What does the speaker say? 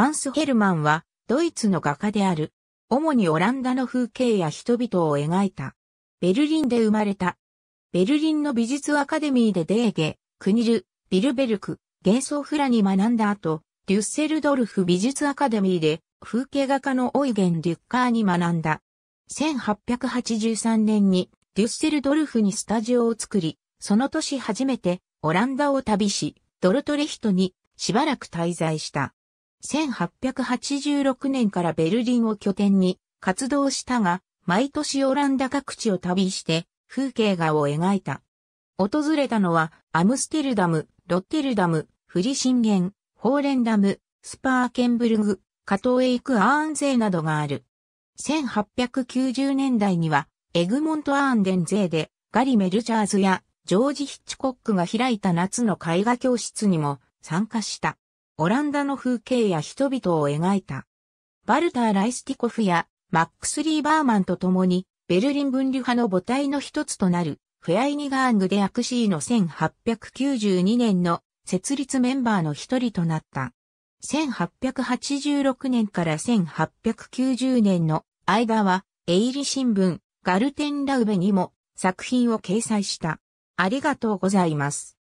ハンス・ヘルマンは、ドイツの画家である。主にオランダの風景や人々を描いた。ベルリンで生まれた。ベルリンの美術アカデミーでデーゲ、クニル、ビルベルク、幻想フラに学んだ後、デュッセルドルフ美術アカデミーで風景画家のオイゲン・デュッカーに学んだ。1883年にデュッセルドルフにスタジオを作り、その年初めてオランダを旅し、ドルトレヒトにしばらく滞在した。1886年からベルリンを拠点に活動したが、毎年オランダ各地を旅して風景画を描いた。訪れたのはアムステルダム、ロッテルダム、フリシンゲン、ホーレンダム、スパーケンブルグ、加藤へ行くアーン勢などがある。1890年代にはエグモント・アーンデン勢でガリ・メルチャーズやジョージ・ヒッチコックが開いた夏の絵画教室にも参加した。オランダの風景や人々を描いた。バルター・ライスティコフやマックス・リーバーマンと共に、ベルリン分離派の母体の一つとなる、フェアイニガーングでアクシーの1892年の設立メンバーの一人となった。1886年から1890年の間は、エイリ新聞、ガルテンラウベにも作品を掲載した。ありがとうございます。